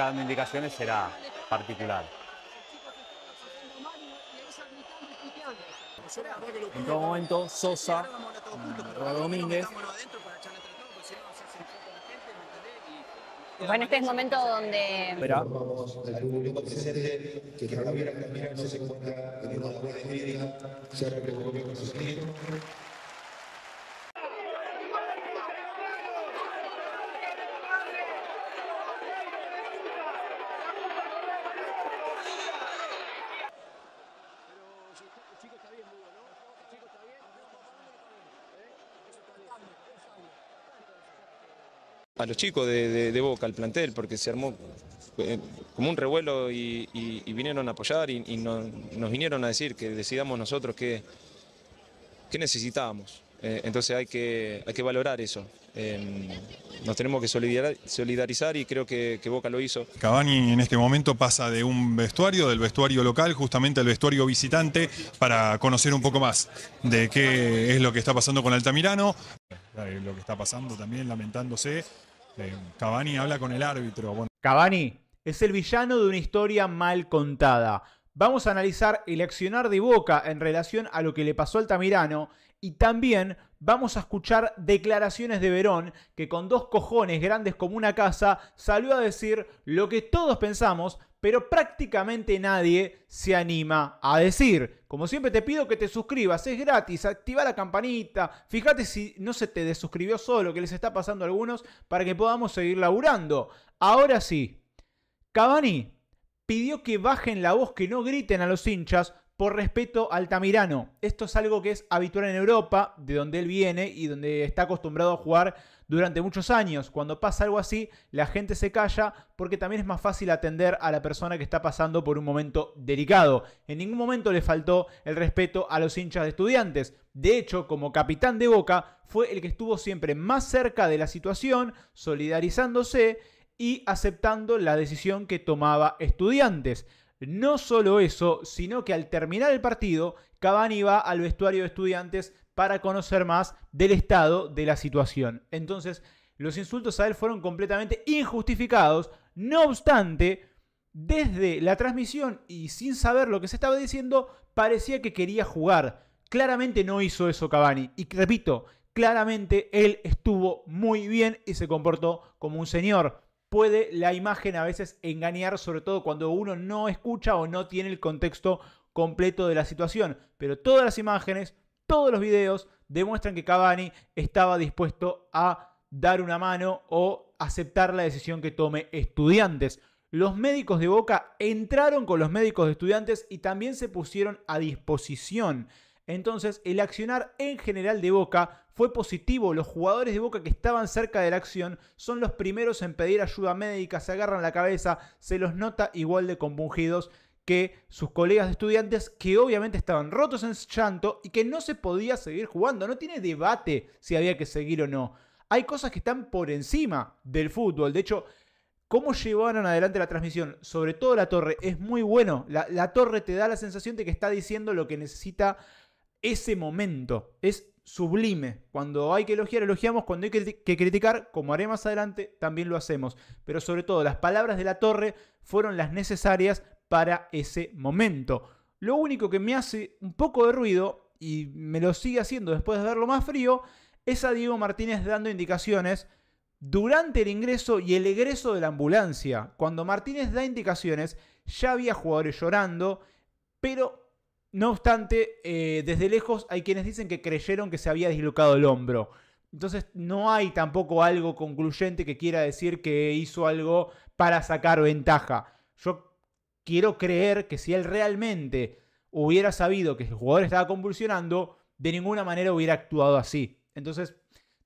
cada una indicaciones será particular. En todo momento, Sosa, eh, Domínguez. Bueno, este es el momento donde... Verá. Al público presente, que no se encuentra en una de buena media, se recogió con su amigos. a los chicos de, Boca, al plantel, porque se armó eh, como un revuelo y, vinieron a apoyar y, nos vinieron a decir que decidamos nosotros qué, qué necesitábamos. Eh, entonces hay que, hay que valorar eso. Em, nos tenemos que solidarizar y creo que, Boca lo hizo. Cavani en este momento pasa de un vestuario, del vestuario local, justamente al vestuario visitante, para conocer un poco más de qué es lo que está pasando con Altamirano. Lo que está pasando también, lamentándose. Eh, Cabani habla con el árbitro. Bueno. Cavani es el villano de una historia mal contada. Vamos a analizar el accionar de Boca en relación a lo que le pasó al Tamirano y también vamos a escuchar declaraciones de Verón que con dos cojones grandes como una casa salió a decir lo que todos pensamos pero prácticamente nadie se anima a decir. Como siempre te pido que te suscribas, es gratis, activa la campanita, fíjate si no se te desuscribió solo, que les está pasando a algunos, para que podamos seguir laburando. Ahora sí, Cavani pidió que bajen la voz, que no griten a los hinchas por respeto al tamirano. Esto es algo que es habitual en Europa, de donde él viene y donde está acostumbrado a jugar durante muchos años. Cuando pasa algo así, la gente se calla porque también es más fácil atender a la persona que está pasando por un momento delicado. En ningún momento le faltó el respeto a los hinchas de estudiantes. De hecho, como capitán de Boca, fue el que estuvo siempre más cerca de la situación, solidarizándose y aceptando la decisión que tomaba estudiantes. No solo eso, sino que al terminar el partido, Cavani va al vestuario de estudiantes para conocer más del estado de la situación. Entonces, los insultos a él fueron completamente injustificados. No obstante, desde la transmisión y sin saber lo que se estaba diciendo, parecía que quería jugar. Claramente no hizo eso Cavani. Y repito, claramente él estuvo muy bien y se comportó como un señor puede la imagen a veces engañar, sobre todo cuando uno no escucha o no tiene el contexto completo de la situación. Pero todas las imágenes, todos los videos demuestran que Cavani estaba dispuesto a dar una mano o aceptar la decisión que tome estudiantes. Los médicos de Boca entraron con los médicos de estudiantes y también se pusieron a disposición entonces, el accionar en general de Boca fue positivo. Los jugadores de Boca que estaban cerca de la acción son los primeros en pedir ayuda médica, se agarran la cabeza, se los nota igual de compungidos que sus colegas de estudiantes que obviamente estaban rotos en llanto y que no se podía seguir jugando. No tiene debate si había que seguir o no. Hay cosas que están por encima del fútbol. De hecho, cómo llevaron adelante la transmisión, sobre todo la torre, es muy bueno. La, la torre te da la sensación de que está diciendo lo que necesita ese momento. Es sublime. Cuando hay que elogiar, elogiamos. Cuando hay que, criticar, como haré más adelante, también lo hacemos. Pero sobre todo, las palabras de la torre fueron las necesarias para ese momento. Lo único que me hace un poco de ruido, y me lo sigue haciendo después de verlo más frío, es a Diego Martínez dando indicaciones durante el ingreso y el egreso de la ambulancia. Cuando Martínez da indicaciones, ya había jugadores llorando, pero no obstante, eh, desde lejos hay quienes dicen que creyeron que se había dislocado el hombro. Entonces no hay tampoco algo concluyente que quiera decir que hizo algo para sacar ventaja. Yo quiero creer que si él realmente hubiera sabido que el jugador estaba convulsionando, de ninguna manera hubiera actuado así. Entonces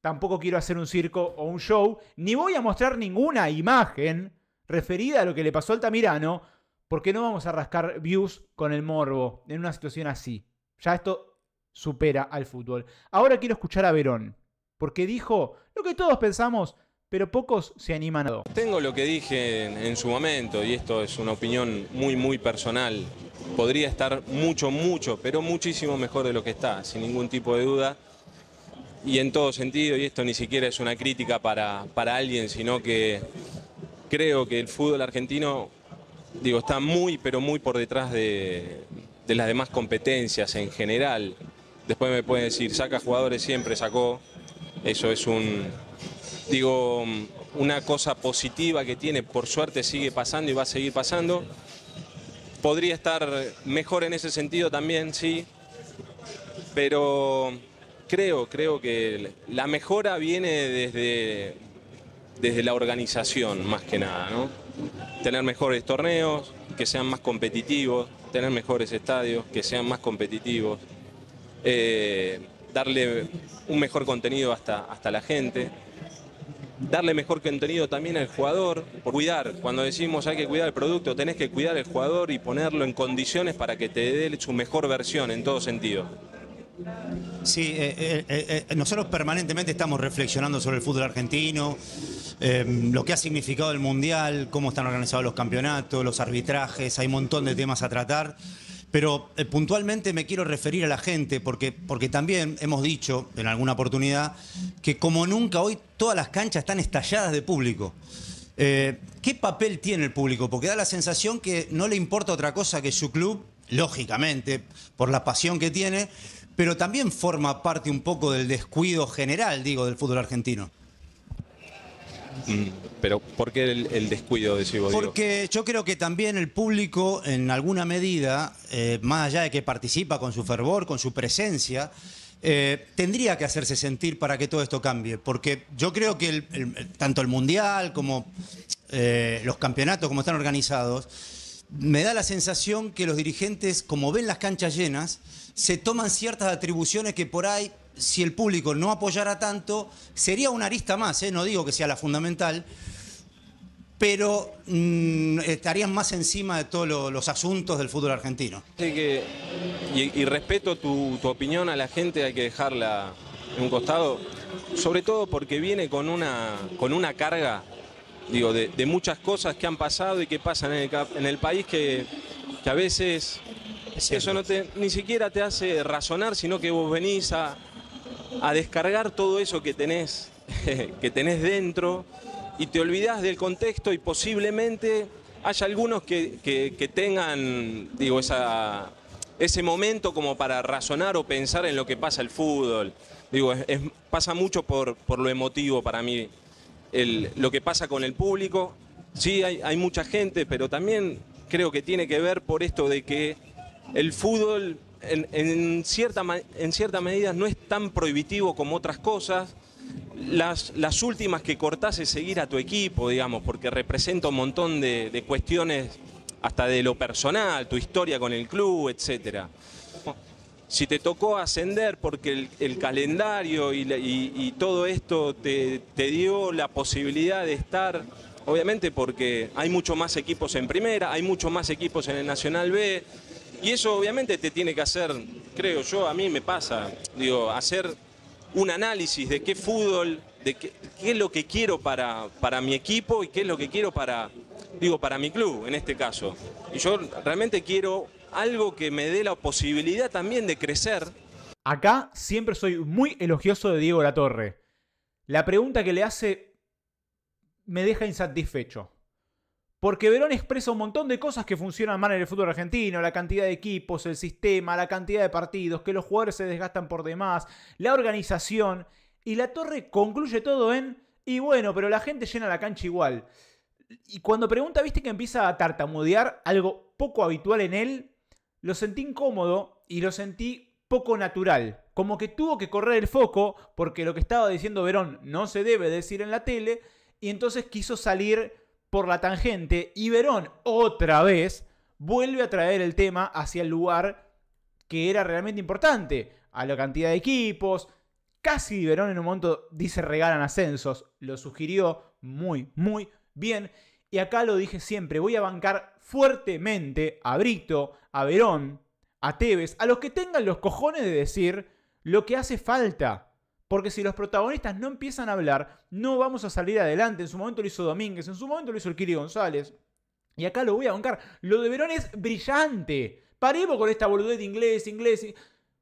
tampoco quiero hacer un circo o un show, ni voy a mostrar ninguna imagen referida a lo que le pasó al Tamirano, porque no vamos a rascar views con el morbo en una situación así. Ya esto supera al fútbol. Ahora quiero escuchar a Verón, porque dijo lo que todos pensamos, pero pocos se animan a... Tengo lo que dije en, su momento, y esto es una opinión muy, muy personal. Podría estar mucho, mucho, pero muchísimo mejor de lo que está, sin ningún tipo de duda y en todo sentido, y esto ni siquiera es una crítica para, para, alguien, sino que creo que el fútbol argentino digo, está muy, pero muy por detrás de, las demás competencias en general. Después me pueden decir, saca jugadores siempre, sacó. Eso es un, digo, una cosa positiva que tiene, por suerte sigue pasando y va a seguir pasando. Podría estar mejor en ese sentido también, sí, pero creo, creo que la mejora viene desde desde la organización más que nada, ¿no? Tener mejores torneos, que sean más competitivos, tener mejores estadios, que sean más competitivos, eh, darle un mejor contenido hasta, hasta la gente, darle mejor contenido también al jugador, cuidar, cuando decimos hay que cuidar el producto, tenés que cuidar al jugador y ponerlo en condiciones para que te dé su mejor versión en todo sentido. Sí, eh, eh, nosotros permanentemente estamos reflexionando sobre el fútbol argentino, Em, lo que ha significado el Mundial, cómo están organizados los campeonatos, los arbitrajes, hay un montón de temas a tratar. Pero eh, puntualmente me quiero referir a la gente, porque, porque también hemos dicho en alguna oportunidad que como nunca hoy todas las canchas están estalladas de público. Eh, ¿Qué papel tiene el público? Porque da la sensación que no le importa otra cosa que su club, lógicamente, por la pasión que tiene, pero también forma parte un poco del descuido general, digo, del fútbol argentino. Mm, pero ¿por qué el, descuido de Porque yo creo que también el público, en alguna medida, eh, más allá de que participa con su fervor, con su presencia, eh, tendría que hacerse sentir para que todo esto cambie. Porque yo creo que tanto el Mundial como eh, los campeonatos, como están organizados, me da la sensación que los dirigentes, como ven las canchas llenas, se toman ciertas atribuciones que por ahí si el público no apoyara tanto, sería una arista más, ¿eh? no digo que sea la fundamental, pero mm, estarías más encima de todos los asuntos del fútbol argentino. y, respeto tu, opinión a la gente, hay que dejarla en un costado, sobre todo porque viene con una, con una carga digo, de, muchas cosas que han pasado y que pasan en el, país que, a veces eso no te, ni siquiera te hace razonar, sino que vos venís a, a descargar todo eso que tenés, que tenés dentro y te olvidás del contexto y posiblemente haya algunos que, tengan digo, ese momento como para razonar o pensar en lo que pasa el fútbol. Digo, pasa mucho por, lo emotivo para mí, lo que pasa con el público. Sí, hay, hay mucha gente, pero también creo que tiene que ver por esto de que el fútbol en, cierta, en cierta medida no es tan prohibitivo como otras cosas. Las, las, últimas que cortás es seguir a tu equipo, digamos, porque representa un montón de, cuestiones hasta de lo personal, tu historia con el club, etc. Si te tocó ascender porque el, calendario y, todo esto te, te dio la posibilidad de estar obviamente porque hay mucho más equipos en primera, hay mucho más equipos en el Nacional B, y eso obviamente te tiene que hacer, creo yo, a mí me pasa, digo, hacer un análisis de qué fútbol, de qué, es lo que quiero para, para mi equipo y qué es lo que quiero para, digo, para mi club en este caso. Y yo realmente quiero algo que me dé la posibilidad también de crecer. Acá siempre soy muy elogioso de Diego Latorre. La pregunta que le hace me deja insatisfecho. Porque Verón expresa un montón de cosas que funcionan mal en el fútbol argentino, la cantidad de equipos, el sistema, la cantidad de partidos, que los jugadores se desgastan por demás, la organización. Y la torre concluye todo en, y bueno, pero la gente llena la cancha igual. Y cuando pregunta, viste que empieza a tartamudear, algo poco habitual en él, lo sentí incómodo y lo sentí poco natural. Como que tuvo que correr el foco porque lo que estaba diciendo Verón no se debe decir en la tele y entonces quiso salir por la tangente y Verón otra vez vuelve a traer el tema hacia el lugar que era realmente importante, a la cantidad de equipos. Casi Verón en un momento dice regalan ascensos, lo sugirió muy, muy bien. Y acá lo dije siempre, voy a bancar fuertemente a Brito, a Verón, a Tevez, a los que tengan los cojones de decir lo que hace falta. Porque si los protagonistas no empiezan a hablar, no vamos a salir adelante. En su momento lo hizo Domínguez, en su momento lo hizo el Kiri González. Y acá lo voy a bancar. Lo de Verón es brillante. Paremos con esta boludez de inglés, inglés.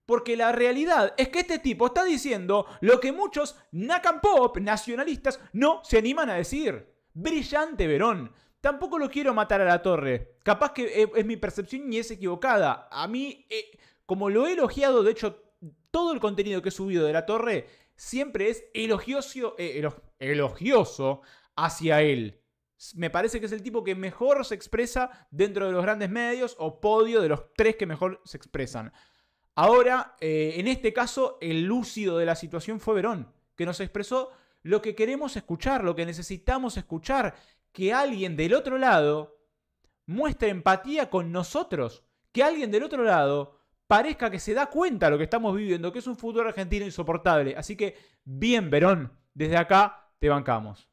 Porque la realidad es que este tipo está diciendo lo que muchos nacan pop nacionalistas no se animan a decir. Brillante Verón. Tampoco lo quiero matar a la torre. Capaz que eh, es, mi percepción y es equivocada. A mí, eh, como lo he elogiado, de hecho, todo el contenido que he subido de la torre siempre es elogioso, eh, elogioso hacia él. Me parece que es el tipo que mejor se expresa dentro de los grandes medios o podio de los tres que mejor se expresan. Ahora, eh, en este caso, el lúcido de la situación fue Verón, que nos expresó lo que queremos escuchar, lo que necesitamos escuchar, que alguien del otro lado muestre empatía con nosotros, que alguien del otro lado parezca que se da cuenta lo que estamos viviendo, que es un futuro argentino insoportable. Así que bien, Verón, desde acá te bancamos.